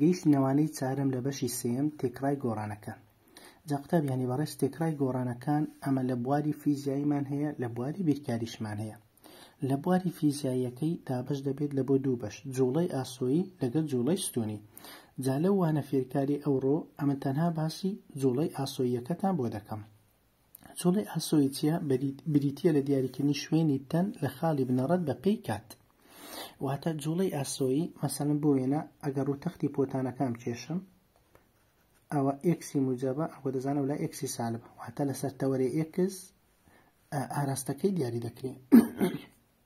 گەیشت نەوانەی چارم لە بەشی سێم تێکرای گۆڕانەکە جا قوتابیانی بەڕێز تێکرای گۆڕانەکان ئەمە لە بواری فیزیاییمان هەیە لە بواری بیرکاریشمان هەیە لە بواری فیزیاییەکەی دابش دەبێت لە بۆ دوو بەش جوڵی ئاسۆیی لەگەڵ جوڵی ستونی جا لە وانە فێرکاری ئەوڕۆ ئەمە تەنها باسی جوڵی ئاسۆییەکەتان بۆ دەکەم جوڵی ئاسۆییتیە بریتە لە دیاریکردنی شوێنی تەن لە خاڵی بنەڕەت بە پێی کات واتە جوڵەی ئاسۆیی مەسەن بۆ وێنە ئەگەر و تەختی پۆتانەکان کێشم ئەوە ئکسی مجەبە ئەوە دەزانم لە ئکسی سالب واتە لەسەر تەوەری ئکس ئاراستەکەی دیاری دەکرێت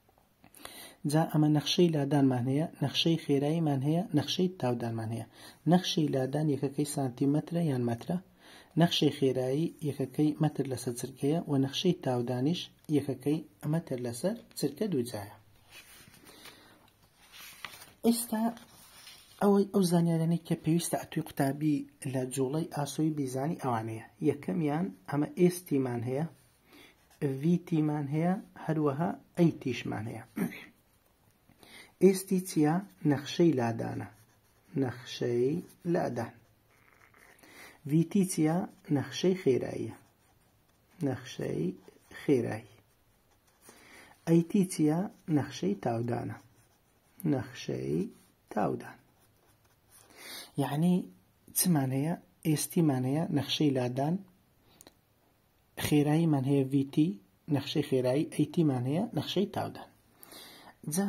جا ئەمە نەخشەی لادانمان هەیە نەخشەی خێراییمان هەیە نەخشەی تاودانمان هەیە نەخشی لادان یەکەکەی سانتیمەترە یان مەترە نەخشەی خێرایی یەکەکەی مەتر لەسەر چرکەیە و نەخشەی تاودانیش یەکەکەی ئەمەتر لەسەر چرکە دووجایە ئێستا ئەوەی ئەو زانیارانەی کە پێویستە ئەتوی قوتابی لە جوڵی ئاسۆی بیزانی ئەوانەیە یەکەمیان ئەمە ئێستیمان هەیە ڤیتیمان هەیە هەروەها ئەی تیشمان هەیە ئێستی چیا نەخشەی لادانە نەخشەی لادان ڤیتی چیا نەخشەی خێراییە نەخشەی خێرایی ئەیتی چیا نەخشەی تاودانە نەخشەی تاودان یعنی چمانەیە ئێستیمانەیە نەخشەی لادان خێراییمان هەیە ویتی نەخشەی خێرایی ئەیتیمان هەیە نەخشەی تاودان جا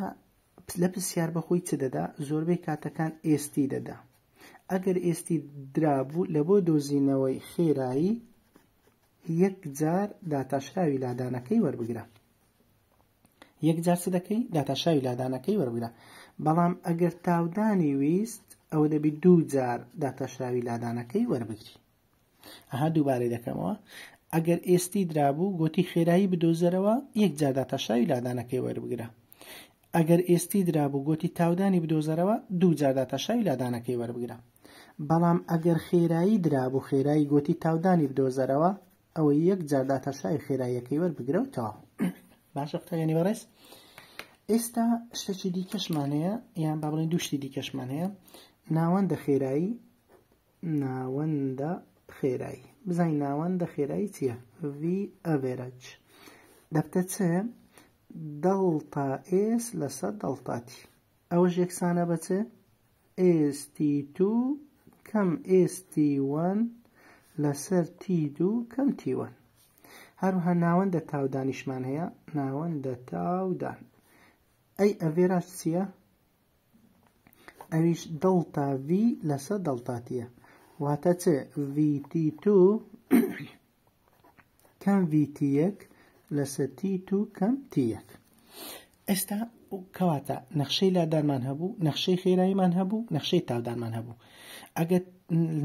لە پرسیار بەخۆی چ دەدا زۆربەی کاتەکان ئێستی دەدا ئەگەر ئێستی درابوو لە بۆ دۆزینەوەی خێرایی یەک جار داتاشراوی لادانەکەی وەربگرە یەکجار چ دەکەی داتاشاوی لادانەکەی وەربدا بەڵام ئەگەر تاودانی ویست ئەو دەبی دوو جار داتاشراوی لادانەکەی وەربگری ئەها دووبارەی دەکەمەوە ئەگەر ئێستی درابوو گوتی خێرایی بدۆزەرەوە یەک جار داتاشاوی لادانەکەی وەربگرە ئەگەر ئێستی درابوو گوتی تاودانی بدۆزەرەوە دوو جار داتاشاوی لادانەکەی وەربگرە بەڵام ئەگەر خێرایی درابوو خێرایی گوتی تاودانی بدۆزەرەوە ئەوە یەک جارداتەشای خێراییەکەی وەربگرەوتەوە باشە قوتابیانی بەڕێز ئێستا شتێکی دیکەشمانەیە یان با بڵێن دوشتی دیکەشمانەیە ناوەندە خێرایی ناوەندە خێرایی بزانین ناوەندە خێرایی چییە وی ئەڤێرەج دەبتە چێ دڵتا ئێس لەسەر دڵتاتی ئەوەش یەکسانە بەچێ ئێستی تو کەم ئێستی وان لەسەر تی دوو کەم تیوان هەروەها ناوەندە تاو دانیشمان هەیە ناوەندە تاودان ئەی ئەڤێرا چییە؟ ئەویش دڵتا V لەسەر دڵتاتیە واتە چ VT2 کەم VT1 لەسەر T2 کەم T1 ئێستا کەواتە نەخشەی لادانمان هەبوو نەخشەی خێراییمان هەبوو نەخشەی تاودانمان هەبوو ئەگەر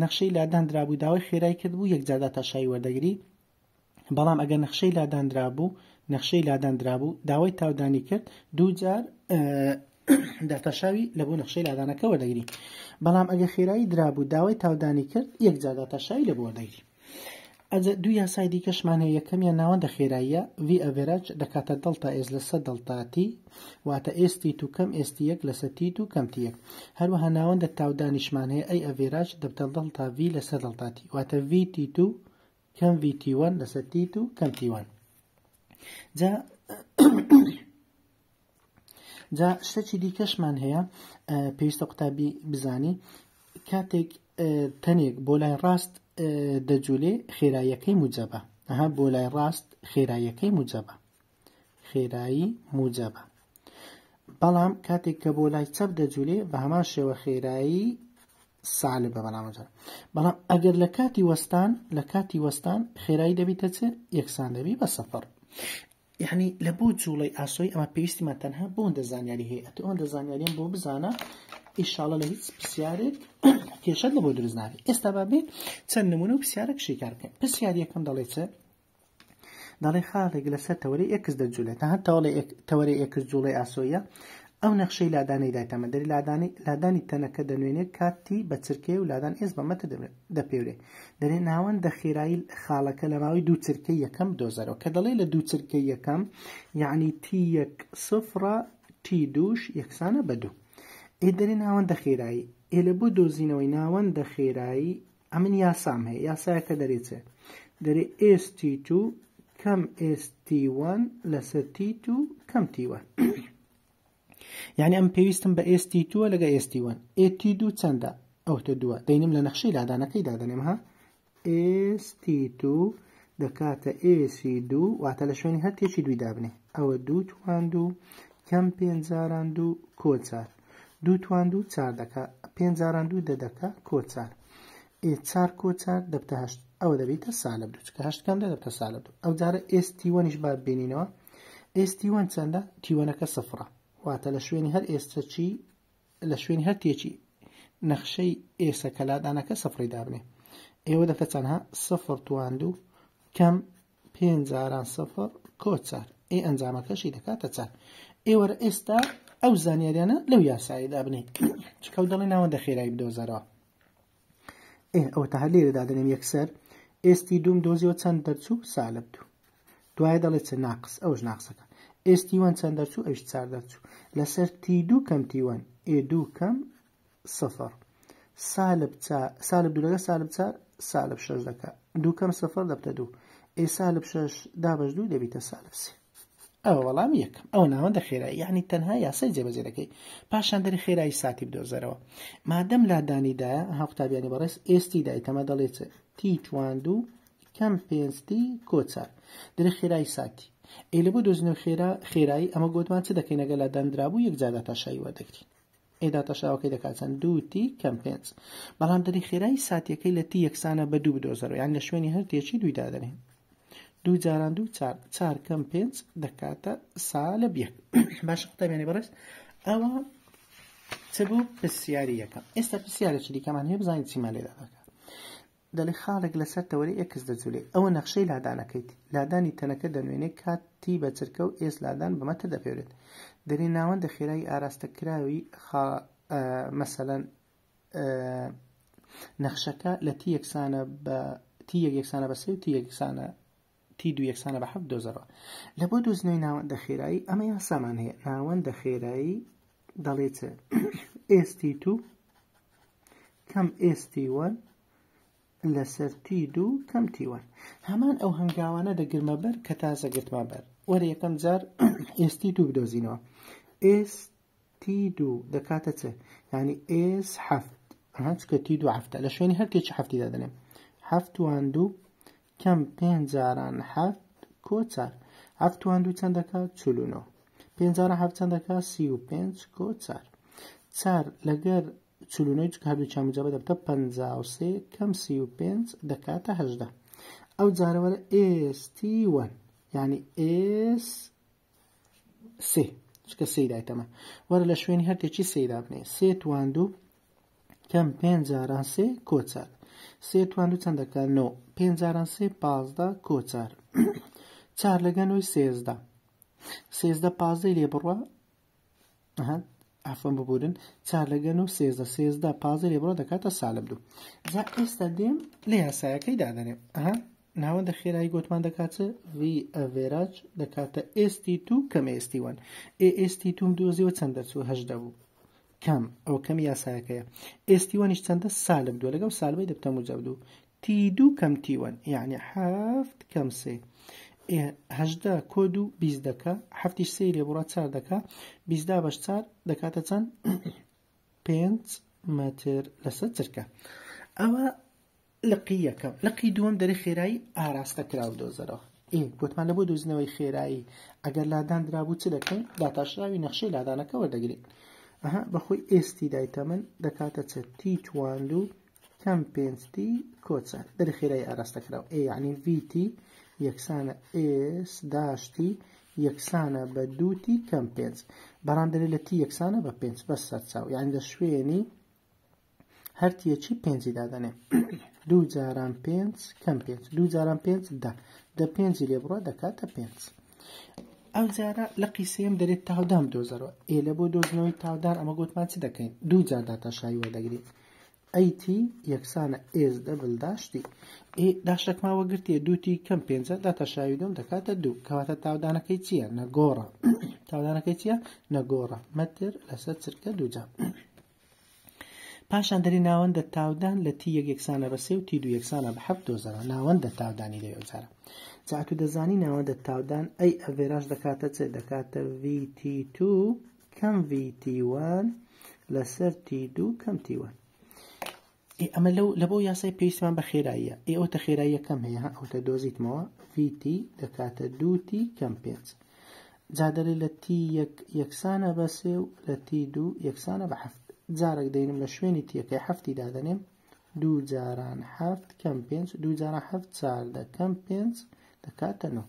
نەخشەی لادان درابوو داوای خێرای کرد بوو یەکجادا تەشایی وەدەگری بەڵام ئەگەر نەخشەی لادانرا بوو نەخشەی لادانرا بوو داوای تاودانی کرد دووجار داتاشاوی لەبوو نەخشەی لادانەکەەوە دەگری بەڵام ئەگە خێرایی درابوو داوای تاودانی کرد یەکجار داتاشایی لەبووە دەگری ئەجە دوو یاسای دیکەشمان هەیە یەکەمیان ناوەندە خێراییە وی ئەڤێراج دەکاتە دڵتا ئێز لە سە دڵتاتی واتە ئێستی تو کەم ئێستی یەک لە سەتی و کەمتی یەک هەروەها ناوەندە تاودانیشمان هەیە ئەی ئەڤێراج دەبتە دڵتا وی لە سە دڵتاتی واتە ویتی تو کەم VT1 لەسەر تیت و کەم T1 جا جا شتێکی دیکەشمان هەیە پێویستە قوتابی بزانی کاتێک تەنێک بۆ لای ڕاست دەجولێ خێراییەکەی موجەبە ئەها بۆ لای ڕاست خێراییەکەی موجەبە خێرایی موجەبە بەڵام کاتێک کە بۆ لای چەپ دەجولێ بە هەمان شێوە خێرایی ساالە بە بەڵامەجار بەڵام ئەگەر لە کاتی وەستان لە کاتی وەستان خێرایی دەبیتە چێ یەکسان دەبی بە سەفەر یعنی لە بۆ جوڵی ئاسۆی ئەمە پێویستیمان تەنها بۆن دەزانیاری هەیە ئەتۆ ئەو دەزانیاریان بۆ بزانە ئیشاڵە لە هیچ پرسیارێک کێشە لە بۆ دروست نابێت ئێستا بابێ چەند نمونە و پرسیارێک شیکار بکەین پرسیارەکەم دەڵێ چە دەڵێ خاڵێک لەسەر تەوەری ئەکس دەجوولێت تا هەر تەوەڵی تەوەری ئەکس جوڵی ئاسۆیە ئەو نەخشەی لادانەی دایتەمە دەری لادانی لادانی تەنەکە دەنوێنێت کاتی بە چرکێ و لادان ئێز بە مەتە دەپێورێ دەرێن ناوەند دەخێرایی خاڵەکە لە ماوەی دوو چرکە یەکەم دۆزەرەوە کە دەڵێ لە دوو چرکە یەکەم یعنی تی یەک سفرە تی دووش یەکسانە بە دوو ئێ دەرێ ناوەندە خێرایی ئێ لە بۆ دۆزینەوەی ناوەندە خێرایی ئەمن یاسام هەیە یاسایەکە دەرێتێ دەرێ ئێستی تو کەم ئێستی وان لەسەر تی تو کەم تیوە. یعنی ئەم پێویستم بە ئێستی تووە لەگە ئێستی وان ئێتی دوو چەندە ئەو تە دووە دەینم لە نەخشەی لادانەکەی دادنێم ها ئێستی تو دەکاتە ئێسی دوو واتە لە شوێنی هەر تێکی دووی دابنێ ئەوە دوو توان دوو کەم پێنجاران دوو کۆچار دوو توان دوو چار دەکە پێنجاران دوو دەدەکە کۆچار ئێ چار کۆچار دەبتەهشت ئەو دەبێتە سالە دوو چکە هەشتکەم دەدەبتە سالە دوو ئەو جارە ئێستی وەنیش با ببینینەوە ئێستی وەن چەندە تیوەنەکە سفرە واتە لە شوێنی هەر ئێستا چی لە شوێنی هەر تێکی نەخشەی ئێسە کەلادانەکە سەفری دابنێ ئێوە دەکە چەندها سەفر تواندوو کەم پێنجاران سەفر کۆچار ئێ ئەنجامەکەشی دەکاتە چار ئێوەرە ئێستا ئەو زانیاریانە لەو یاسایی دابنێ چکە دەڵێ ناوەندە خێرایی بدۆزارەوە ئێ ئەوە تا هەر لێرەدا دەنێم یەکسەر ئێستی دوم دۆزیەوە چەند دەرچوو سالب دوو دوایە دەڵێت چ ناقس ئەوش ناقسەکە ئێس تیوان چەند دەرچوو ئەوش چار دەرچوو لەسەر تی دوو کەم تیوان ئێ دوو کەم سەفەر سالب دوولەکە سالب چار سالب شەش دەکە دوو کەم سەفەر دەبتە دوو ئێ سالب شەش دابش دوو دەبیتە سالب سێ ئەو وەڵام یەکەم ئەو ناوەندە خێرا یعنی تەنها یاسای جێبەجێەکەی پاشان دەری خێرایی ساتی بدۆزەرەوە مادەم لادانیدایە ها قوتابیانی بەڕێز ئێستی دای تەمە دەڵێت تی چوان دوو کەم پێنجتی کۆچار دەری خێرایی ساتی ئێلە بۆ دۆزنەوە خێرا خێرایی ئەمە گوتمان چ دەکەین ئەگەر لە دەنرابوو یەکجادا تاشایی وەدەگرین ئێدا تەشاوەکەی دەکات چەند دوتی کەم پێنج بەڵام دەری خێرایی ساتیەکەی لە تی یەکسانە بە دوو بدۆزەر یان لە شوێنی هەر تێکی دوویدا دەنێن دوو جاران دوو چار کەم پێنج دەکاتە سالە بێک باش دەمێنێ بەڕست ئەوە چ بوو پرسیاری یەکەم ئێستا پرسیارە چریکەمان هێ بزانین چیمان لێدا دەکات دەڵێ خاڵێک لەسەر تەوەری ئێکس دەجوولێ ئەوە نەخشەی لادانەکەیت لادانی تەنەکە دەنوێنێ کاتی بە چرکە و ئێز لادان بەمەتە دەپێرێت دەرێ ناوەندە خێرایی ئاراستەکراوی مەسەەن نەخشەکە لە تی یەکسانە بە تی یەک یەکسانە بە سێ و تی یەکسانە تی دو یەکسانە بە حەفت دۆزەوە لە بۆ دوزنەوەی ناوەندە خێرایی ئەمە یا سامان هەیە ناوەندە خێرایی دەڵێت ئێستی تو کەم ئێستی 1 لەسەر تید و کەم تیوەن هەمان ئەو هەنگاوانە دەگرمە بەر کە تازە گرتمە بەر وەرە یەکەم جار ئێستی دوو بدۆزینەوە ئێستی دوو دەکاتە چ ینی ئێس هەفت هەچکە تید و هەفتە لە شوێنی هەرکێکی هەفتی دەدەنێ هەفتوان دوو کەم پێنج جاران هەفت کۆچار هەفتوان دوو چەندەکە چلوونەوە پێنجارە هەفت چەندەکە سی و پێنج کۆچار چار لەگەر چلونەی هەردوو چامجەبە دەبتە پ سێ کەم سی و پێ دەکاتە هەژدا ئەو جارەوەرە ئێستیوەن ینی ئێس سێ چکە سەیدایتەمە وەرە لە شوێنی هەرتێکی سەیدا بنێ سێ تواندوو کەم پێ جاران سێ کۆچار سێ تواندوو چەندەکەن نۆ پێ جاران سێ پازدا کۆچار چار لەگەنەوەی سێزدا سێزدە پازدەی لێ بڕوە ئافم ببورن چارلەگەن و سێزدە سێزدا پازر ێبڕۆ دەکاتە سالب دوو جا ئێستا دێم لە یاسایەکەی دادنێ ئەها ناوەندە خێرایی گوتمان دەکاتە ڤێراج دەکاتە ئێستی تو کەم ئێستیوان ئێستی توم دوۆزیوە چەندە چوو هەشدە بوو کەم ئەو کەم یاسایەکەیە ئێستیوانیش چەندە سالب دووە لەگەڵ سالبەی دەبتە مجەبدوو تی دوو کەم تیوان یعنی حافت کەم سێ هەشدا کۆد و بیست دەکە هەفتیش سری بڕە چار دەکە بیستدا بەش چار دەکاتە چەند پێ متر لەسەر چرکە ئەوە لقی یەکەم لقی دووەم دەری خێرایی ئاراستە کراو دۆزەرەوە این گوتمان لە بۆ دۆزنەوەی خێرایی ئەگەر لادان درابوو چ دەکەین داتاشراوی نەخشەی لادانەکە وەردەگرین ئەها بەخۆی ئێستی دایتە من دەکاتە چە تی چواند و کەم پێنجتی کۆچە دەری خێرایی ئاراستە کراو ئێ یعنی VT یەکسانە ئس داشتی یەکسانە بە دوتی کەم پێنج بەڵام دەرێت لە تی یەکسانە بە پێنج بە سەرچاو یان لە شوێنی هەرتیەکی پێنجی دادەنێ دوو جاران پێنج کەم پێنج دوو جاران پێنج دا دە پێنجی لێبڕە دەکاتە پێنج ئەو جارە لە قیسەیەم دەرێت تاودام دۆزەرەوە ئێ لە بۆ دۆزنەوەی تاودار ئەمە گوتمان چ دەکەین دوو جارداتە شایوە دەگرین ئەیT یەکسانە ئێز دەبل داشتی ئێ داشتێکماوە گرتیە دوتی کەم پێنجە داتەشاویدۆم دەکاتە دوو کەواتە تاودانەکەی چییە نەگۆڕە تاودانەکەی چییە نەگۆڕە مەتر لەسەر چرکە دووجام. پاشان دەری ناوەندە تاودان لە تی یەک یەکسانە بەسێ و تی دو یەکسانە بە هەفت دۆزەرە ناوەندە تاودانی لە یۆزارە جاات و دەزانی ناوەندە تاودان ئەی ئەڤێراش دەکاتە چێ دەکاتە VT2 کەم VT1 لەسەر T2 کەم T1 ئەمە لەو لە بۆ یاسای پێویستمان بە خێراییە ئێوە تە خێراییەکەم هەیە ئەو لە دۆزیتمەوە ڤتی دەکاتە دوتی کەم پێنج جادەری لە تی یەکسانە بە سێ و لە تی دوو یەکسانە بە هەفت جارێک دەینم لە شوێنی تیەکەی هەفتی دادەنێم دوو جاران هەفت کەم پێنج دوو جارە هەفت چاردە کەم پێنج دەکاتەنەوە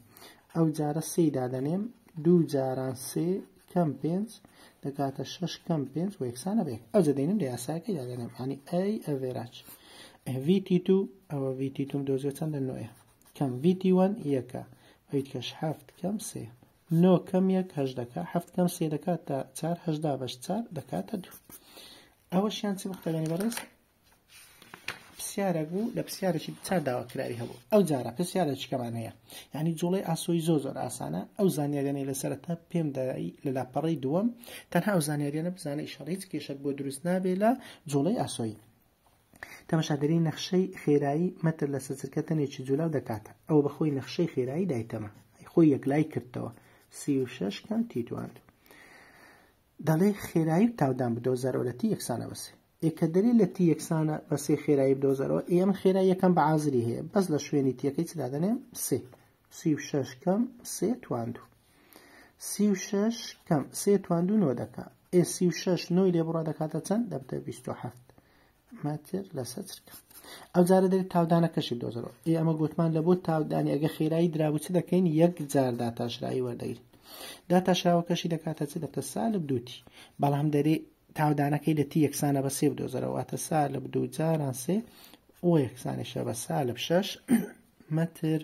ئەو جارە سێ دادەنێم دوو جاران سێ کەم پێنج دەکاتە شش کەم پێنج و یەکسانە بێ ئەو دەدەینم لە یاساکە یاگەنم ئانی ئەی ئەڤێراج VT2 ئەوە VT2 دۆزیۆ چەندە نوێە کەم VT1 یەکە هیچکەش هەفت کەم سێ نۆ کەم یەک هەش دەکە هەفت کەم سێ دەکات تا چهدا بەش چار دەکاتە دوو ئەوە شیان چی بختەگەنی بەڕست پرسیارە بوو لە پرسیارێکی چا داواکراوی هەبوو ئەو جارە پرسیارێکی کەمانەیە ینی جوڵی ئاسۆی زۆ زۆر ئاسانە ئەو زانانیێنەی لەسەرەتا پێم دای لە لاپەڕی دووەم تەنها ئەو زانانیێنە بزانە شەڕیت کێشە بۆ دروست نابێ لە جوڵی ئاسۆی تەمەشادری نەخشەی خێرایی مەتر لە سەسرکە تەنێکی جولاو دەکاتە ئەو بەخۆی نەخشەی خێرایی دایتەمە خۆی یەکلای کردەوە سی و شش کەم تیتواند دەڵێ خێرایی و تاودان بدۆزارۆلەتی یەکسانە بەسێ ئێکەدەری لە تی یەکسانە بە سێ خێرایی بدۆزەرەوە ئێمە خێرا یەکەم بە ئازری هەیە بەس لە شوێنی تیەکەی چدادەنێ سێ سی و شەشکەم سێ تواندو سی و شش کەم سێ تواندو نۆ دەکا ئێ سی و شش نۆی لێبڕا دەکاتە چەند دەبتە بیهفت ماتر لەسەر چرکە ئەو جارە دەری تاودانە کەشی دۆزەرەوە ئێ ئەمە گوتمان لە بۆ تاودانی ئەگە خێرایی درابوچی دەکەین یەک جار داتاشرایی وەردەگیر داتاشراوە کەشی دەکاتە چ دەکە سالب دوتی بەڵام دەری تاودانەکەی لە تی یەکسانە بە سێ بدۆزەرەوەواتە سا لە بدو جاران سێ ئەو یەکسانێشە بە سا لە شش مەتر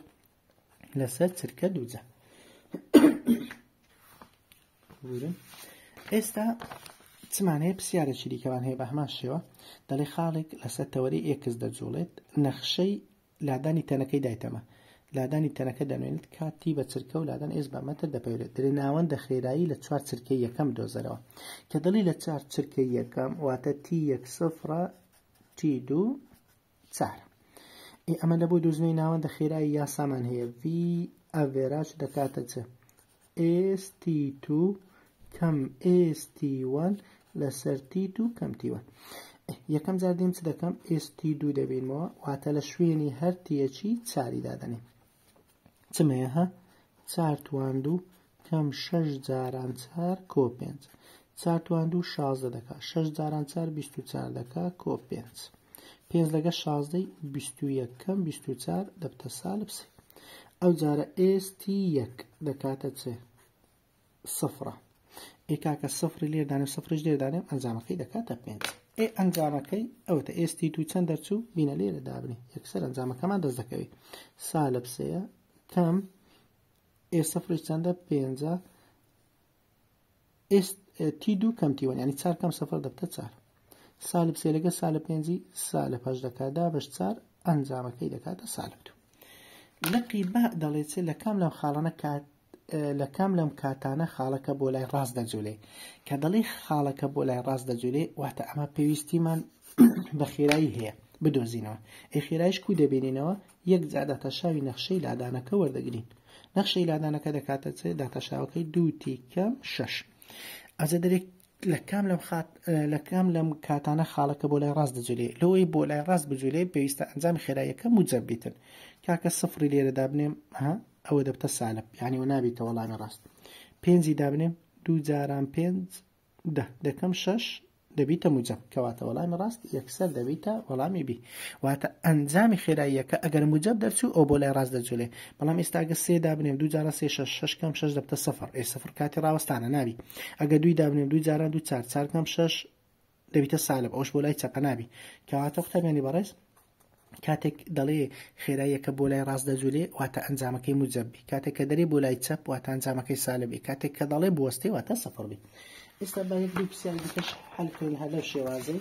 لەسەر چرکە دووجە ئێستا چمانەیە پرسیارە چریکەوان هەیە بە هەمان شێوە دەڵێ خاڵێک لەسەر تەوەری ئێکس دەجوڵێت نەخشەی لادانی تەنەکەی دایتەمە لادانی تەنەکە دەنوێنێت کاتی بە چرکە و لادان ئێز بە مەتر دەپەوێت درێناوەندە خێرایی لە چوار چرکە یەکەم دۆزەرەوە کە دڵی لە چار چرکە یەکەم واتە تی یەک سفرە تی دوو چار ئەمە لە بۆ دوزنەی ناوەندە خێرایی یا سامان هەیە وی ئەڤێراج دەکاتە چ ئێستی تو کەم ئێستیوان لەسەر تی تو کەمتیوە. یەکەم جار دێم چ دەکەم ئێستی دوو دەبینمەوە واتە لە شوێنی هەر تیەکی چاری دادنێ چمەیە هە چارتواند و کەم شەش جاران چار کۆ پێنج چارتواند و شازدە دەکا شەش جاران چار بیست و چار دەکا کۆ پێنج پێنج لەگە شازدەی بیست و یەکەم بیست و چار دەبتە سالبسی ئەو جارە ئێستی یەک دەکاتە چێ سفرە ئێکاکە سفری لێدانێ سفرش لێدانێ ئەنجامەکەی دەکاتە پێنج ئێ ئەنجامەکەی ئەوتە ئێستی تو چەند دەرچوو بینە لێرە دابنی یەکسەر ئەنجامەکەمان دەست دەکەوی سالبسەیە کەم ئێسەفری چەندە پێنج تی دوو کەمتیوان ینی چار کەم سەفر دەبتە چار سالب سێلەکە سالە پێنجی سالە پەش دەکاتدا بەش چار ئەنجامەکەی دەکاتە سالب دوو لەقی با دەڵێت چێ لە کام لەم خاڵانە کات لە کام لەم کاتانە خاڵەکە بۆ لای ڕاست دەجوولێ کە دەڵی خاڵەکە بۆ لای ڕاست دەجوولێ واتە ئەمە پێویستیمان بە خێرایی هەیە بدۆزینەوە ئەخێرایش کو دەبینینەوە یەک جاداتە شاوی نەخشەی لادانەکە وەردەگرین نەخشەی لادانەکە دەکاتە چێ داتەشاوەکەی دووتی کەم شش ئەزە دەرێک لە کام لەم لە کام لەم کاتانە خاڵەکە بۆ لای ڕاست دەجلێ لەوەی بۆ لای ڕاست بجولێ پێویستە ئەنجام خێراییەکە موجەبیتن کاکە سفری لێرە دابنێم ها ئەوە دەبتە سالب یعنی و نابیتەوە وەڵامی ڕاست پێنجی دابنێم دوو جاران پێنج دەکەم شش دەبیتە مجەب کەواتە وەڵامی ڕاست یەکسەر دەبیتە وەڵامی بی واتە ئەنجامی خێراییەکە ئەگەر مجەب دەرچوو ئەو بۆ لای ڕاست دەجولێ بەڵام ئێستاگە سێ دابنێم دو جارە سێ شش کەم شش دەبتە سەفر ئێ سەفر کاتی ڕاوەستانە ناوی ئەگە دوی دابنێم دو جاران دو چار چار کەم شش دەبیتە سالب ئەوش بۆ لای چەقە نابی کەواتە قوتەبیانی بەڕێز کاتێک دەڵێ خێراییەکە بۆ لای ڕاست دەجولێ واتە ئەنجامەکەی مجەبی کاتێک کە دەرێ بۆ لای چەپ واتە ئەنجامەکەی سالبی کاتێک کە دەڵێ بوەستی واتە سەفڕبی. ئێستا بە یەک دوو پرسیار دیکەش هەلکەین هە لەو شێوازەی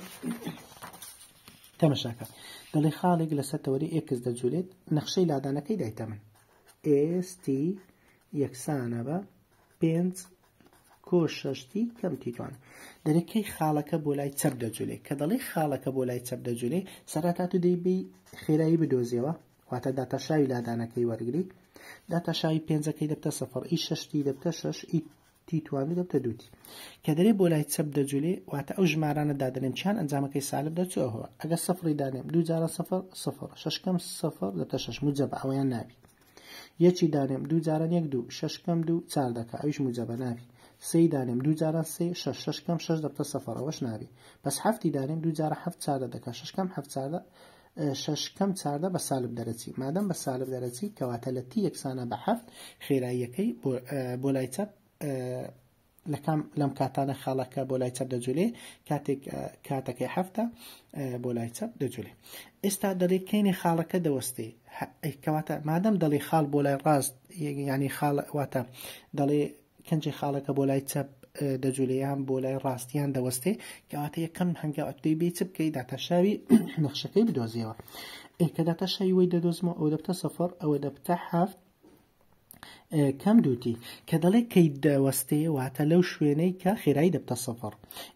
تەمەشاکە دەڵێ خاڵێک لەسەر تەوەری ئێکس دەجولێت نەخشەی لادانەکەی دایتەمن ئST یەکسانە بە پێنج کۆ شەشتی کەم تیتوان دەرەکەی خاڵەکە بۆ لای چەپ دەجولێ کە دەڵێ خاڵەکە بۆ لای چەپ دەجولێ سەراتات و دەیبی خێرایی بدۆزیەوە واتە داتەشاوی لادانەکەی وەرگری داتەشاوی پێنجەکەی دەبتە سەفەر ئی شەشتی دەبتە شش تی توانێت دەبتە دووتی کە دەرێ بۆ لای چەپ دەجولێ واتە ئەو ژمارانە دادنێن چیان ئەنجامەکەی سالب دەچوەوە ئەگە سەفری دانێم دو جارە سەفر سەفر ششکەم سەفر دەتە شش مجەب ئەویان نابی یەکی دانێم دوو جاران یەک دوو ششکەم دوو چار دەکە ئەوش مجەبە نابی سی دانێم دوو جاران سێ شش ششکەم شش دەبتە سەفر ئەوەش نابی بەس هەفتی دانێم دوو جارە هەفت چاردە دەکە ششکەم هەفت چاردە ششکەم چاردە بە سالب دەرەچی مادەم بە سالب دەرەچی کەواتە لە تی یەکسانە بە هەفت خێراییەکەی بۆ لای چەپ لەکەم لەم کاتانە خاڵەکە بۆ لای چەر دەجولێ کاتێک کاتەکەی هەفتە بۆ لای چەر دەجولێ ئێستا دەڵێ کینی خاڵەکە دەوەستی کەواتە مادەم دەڵێ خاڵ بۆ لای ڕاست ینی خاڵواتە دەڵێ کنجی خاڵەکە بۆ لای چەپ دەجولیان بۆ لای ڕاستیان دەوەستێ کەواتە یەکەم هەنگاوتەی بێ چ بکەی داتەشاوی نەخشەکەی بدۆزیەوە ئێکە داتەشەوی وی دەدۆزمەوە ئەو دەبتە سەفەر ئەوە دەبتە هەفت کەم دوتی کە دەڵێ کەی دەوەستەیە واتە لەو شوێنەی کە خێرایی دەبتە سەفر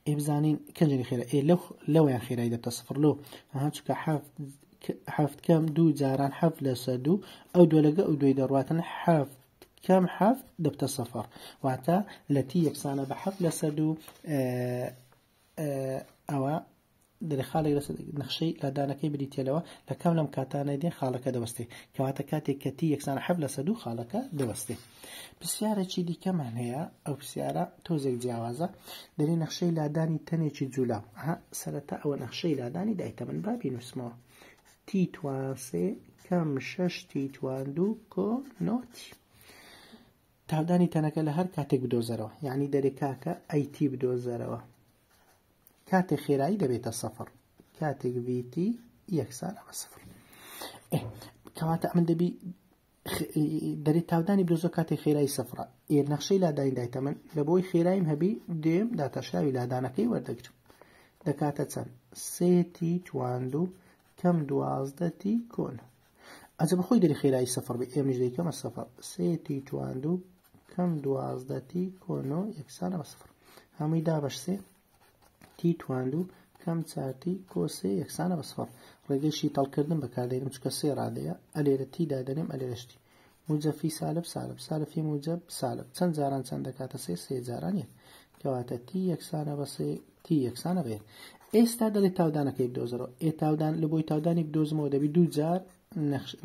ئێ بزانین کەنجنی خێرا ئێ لەو لەوەیان خێرایی دەبتە سەفر لۆ هەها چکە هەفت کەم دوو جاران حەفت لە سە دوو ئەو دو لەگە ئەو دوی دەڕاتن حەفت کەم حەفت دەبتە سەفر واتە لەتی یەکسانە بە حەفت لە سەر دوو ئەوە دەری خاڵی نەخشەی لادانەکەی بریتێلەوە لە کەم لەم کاتانەی دێن خاڵەکە دەبستی کەواتە کاتێک کەتی یەکسانە حەب لە سە دوو خاڵەکە دەبستی پرسیارێکی دیکەمان هەیە ئەو پرسیارە تۆزێک جیاوازە دەری نەخشەی لادانی تەنێکی جوولا سەرەتا ئەوە نەخشەی لادانی دایتە من بابی نووسمەوە تی توانسێ کەم شەش تی تواندوو کۆ نۆتی تاودانی تەنەکە لە هەر کاتێک بدۆزەرەوە یعنی دەرێکاکە ئەیتی بدۆزەرەوە کاتێک خێرایی دەبێتە سەفر کاتێک بێتی یەکسان ئەمە سفر کەواتە ئەمە دەبی دەری تاودانی برزۆ کاتێک خێرایی سەفرە ئێر نەخشەی لادانی دایتە من لە بۆی خێرایم هەبی دێم داتەشاوی لادانەکەی وەردەگرم دەکاتە چەند سێتی چواندوو کەم دوازدەتی کۆن ئەجە بەخۆی دەری خێرایی سەفر بێ ئێمەش دەیکەمە سەفر سێتی چواندوو کەم دوازدەتی کۆنۆ یەکسانە بە سفر هەمووی دابەشسێ تی تواندوو بکەم چاتی کۆسێ یەکسانە بە سفر ڕێگەشی تەڵکردن بەکاردێنم چکە سێ ڕادەیە ئەلێرە تیدا دەنێم ئەلێرەشتی موجەفی سالب سالب سالفی موجب سالب چەند جاران چەند دەکاتە سێ سێ جارانە کەواتە تی یەکسانە بە سێ تی یەکسانە بێت ئێستا دەڵێت تاودانەکەی بدۆزەوە ئێ تاودان لە بۆی تاودانی بدۆزمەوە دەبی دوو جار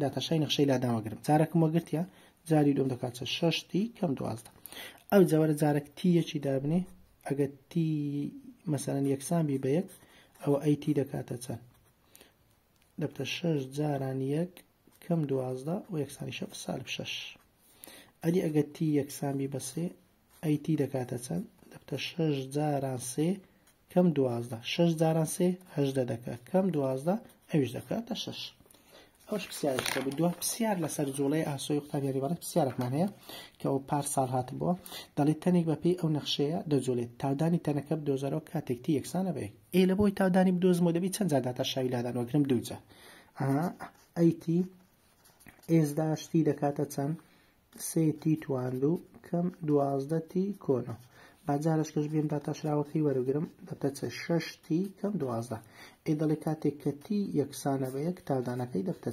داتەشای نەخشەی لادامەگرم چارەکەم وەگرتیە جاری دۆم دەکاتە شەشتی کەم دوازدە ئەو جەوەرە جارێک تیەکی دابنێ ئەگەر تی مەسەرەن یەکسانبی بە یەک ئەوە ئەیتی دەکاتە چەند دەبتە شەش جاران یەک کەم دوازدا و یەکسانی شە سالب شەش ئەلی ئەگە تی یەکسانبی بە سێ ئەیتی دەکاتە چەند دەبتە شەش جاران سێ کەم دوازدا شەش جاران سێ هەشدە دەکات کەم دوازدا ئەویش دەکاتە شەش خۆش پرسیارشتە بوو دووە پرسیار لەسەر جوڵی ئاسۆی قوتابیاریبارەت پرسیارەکمان هەیە کە ئەو پار ساڵ هاتبووە دەڵی تەنێک بەپی ئەو نەخشەیە دەجوڵێت تاودانی تەنەکە بدۆزارەوە کاتێکتی یەکسانە بێ ئێ لە بۆی تاودانی بدۆزمۆ دەبی چەند زاداتا شاوی لادانوەگرم دووجە ئەیتی ئێزداشتی دەکاتە چەند سێتی تواند و کەم دوازدەتی کۆنەوە باجارش کەش بێم داتاشراوەکەی وەرگرم دەبتە شەشتی کەم دوازدە ئەی دەڵێ کاتێک کەتی یەکسانە بە یەک تالدانەکەی دەبتە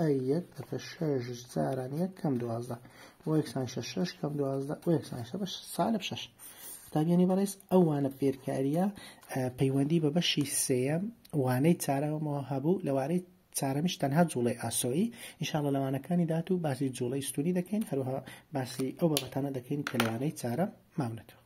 ئەی یەک دەفە شەش جاران یەک کەم دوازدە و یەکسان شەش شەش کەم دوازدە و یەکسان شە بەش سالب شەش تاگەنی بەڕێز ئەوانە فێرکاریە پەیوەندی بە بەشی سێم وانەی چارەوەمەوە هەبوو لەوارەی چارەمیش تەنها جوڵی ئاسۆیی ئینشاڵە لەوانەکانی دات و باسی جوڵی ستونی دەکەین هەروها باسی ئەو بەبەتانە دەکەین کەلوانەی چارە ماونەتەوە